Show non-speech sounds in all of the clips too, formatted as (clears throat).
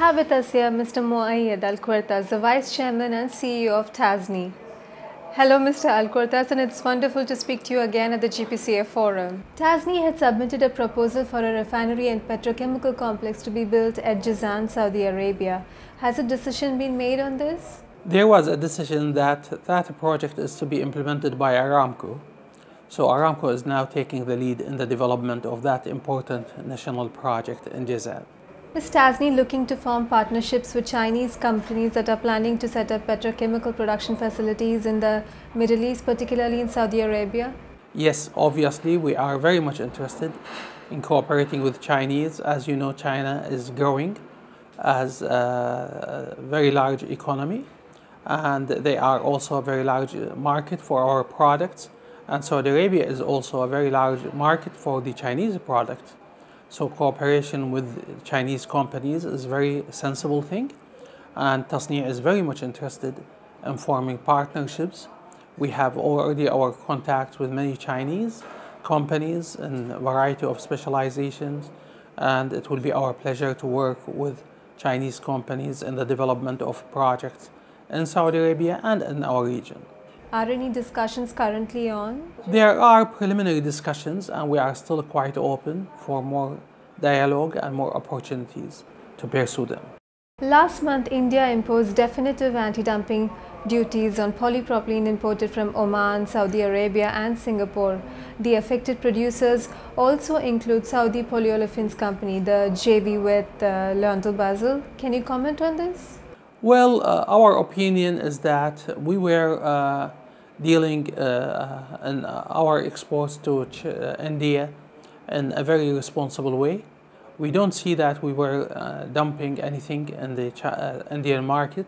have with us here Mr. Moayyed Al Qurtas, the Vice Chairman and CEO of TASNI. Hello, Mr. Al Qurtas, and it's wonderful to speak to you again at the GPCA Forum. TASNI had submitted a proposal for a refinery and petrochemical complex to be built at Jizan, Saudi Arabia. Has a decision been made on this? There was a decision that that project is to be implemented by Aramco. So Aramco is now taking the lead in the development of that important national project in Jizan. Is Tasni looking to form partnerships with Chinese companies that are planning to set up petrochemical production facilities in the Middle East, particularly in Saudi Arabia? Yes, obviously, we are very much interested in cooperating with Chinese. As you know, China is growing as a very large economy, and they are also a very large market for our products. And Saudi Arabia is also a very large market for the Chinese products. So cooperation with Chinese companies is a very sensible thing and Tasnia is very much interested in forming partnerships. We have already our contacts with many Chinese companies in a variety of specializations and it will be our pleasure to work with Chinese companies in the development of projects in Saudi Arabia and in our region. Are any discussions currently on? There are preliminary discussions, and we are still quite open for more dialogue and more opportunities to pursue them. Last month, India imposed definitive anti dumping duties on polypropylene imported from Oman, Saudi Arabia, and Singapore. The affected producers also include Saudi Polyolefins Company, the JV with uh, Leontel Basel. Can you comment on this? Well, uh, our opinion is that we were uh, dealing uh, in uh, our uh, exports to uh, India in a very responsible way. We don't see that we were dumping anything in the Indian market.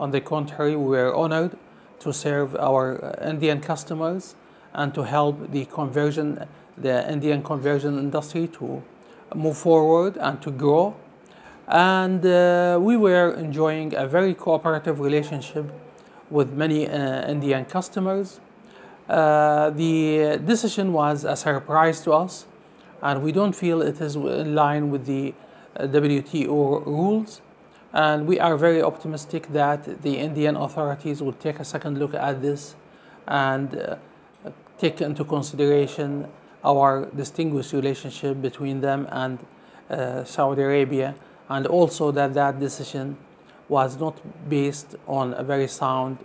On the contrary, we were honored to serve our Indian customers and to help the conversion, the Indian conversion industry to move forward and to grow. And uh, we were enjoying a very cooperative relationship with many uh, Indian customers. Uh, the decision was a surprise to us and we don't feel it is in line with the uh, WTO rules. And we are very optimistic that the Indian authorities will take a second look at this and uh, take into consideration our distinguished relationship between them and uh, Saudi Arabia, and also that that decision was not based on a very sound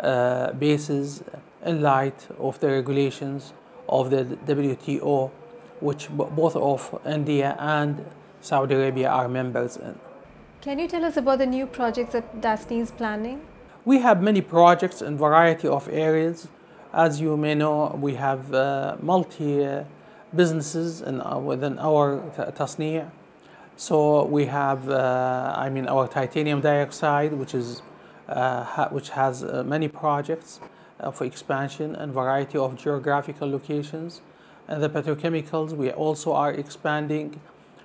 uh, basis in light of the regulations of the WTO, which both of India and Saudi Arabia are members in. Can you tell us about the new projects that DASNI is planning? We have many projects in variety of areas. As you may know, we have uh, multi uh, businesses in, uh, within our uh, tasni' So we have, uh, I mean, our titanium dioxide, which is, uh, ha which has uh, many projects uh, for expansion and variety of geographical locations. And the petrochemicals, we also are expanding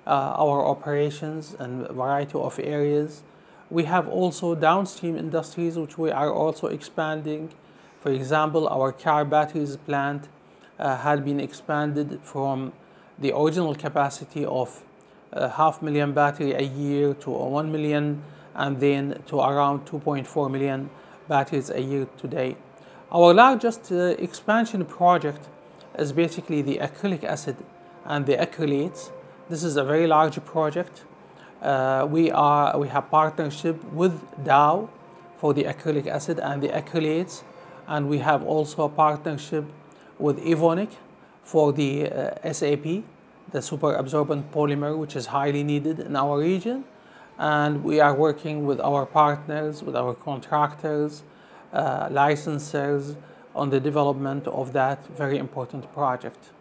uh, our operations and variety of areas. We have also downstream industries, which we are also expanding. For example, our car batteries plant uh, had been expanded from the original capacity of a half million battery a year to 1 million and then to around 2.4 million batteries a year today. Our largest uh, expansion project is basically the acrylic acid and the acrylates. This is a very large project. Uh, we, are, we have partnership with Dow for the acrylic acid and the acrylates and we have also a partnership with Evonik for the uh, SAP the super absorbent polymer which is highly needed in our region and we are working with our partners, with our contractors, uh, licensors on the development of that very important project.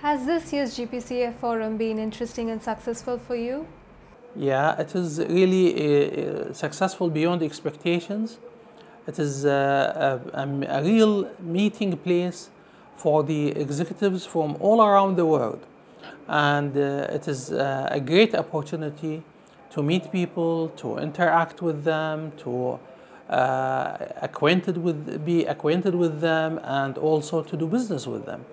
Has this year's GPCF forum been interesting and successful for you? Yeah, it is really uh, uh successful beyond expectations. It is uh, a, a real meeting place for the executives from all around the world and uh, it is uh, a great opportunity to meet people, to interact with them, to uh, acquainted with be acquainted with them, and also to do business with them.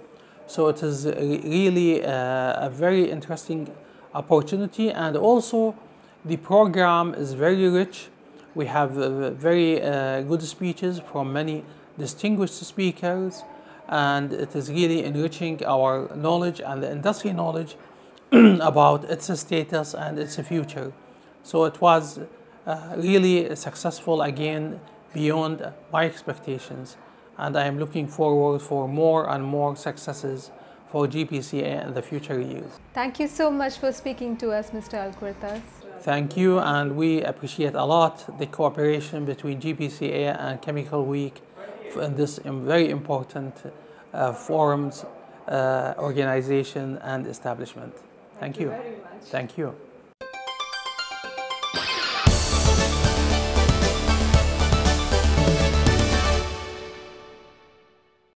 So it is really a, a very interesting opportunity, and also the program is very rich. We have very uh, good speeches from many distinguished speakers and it is really enriching our knowledge and the industry knowledge (clears throat) about its status and its future. So it was uh, really successful again beyond my expectations and I am looking forward for more and more successes for GPCA in the future years. Thank you so much for speaking to us, Mr. Alquertas. Thank you, and we appreciate a lot the cooperation between GPCA and Chemical Week in this very important uh, forums, uh, organization, and establishment. Thank, Thank you. you. Thank you.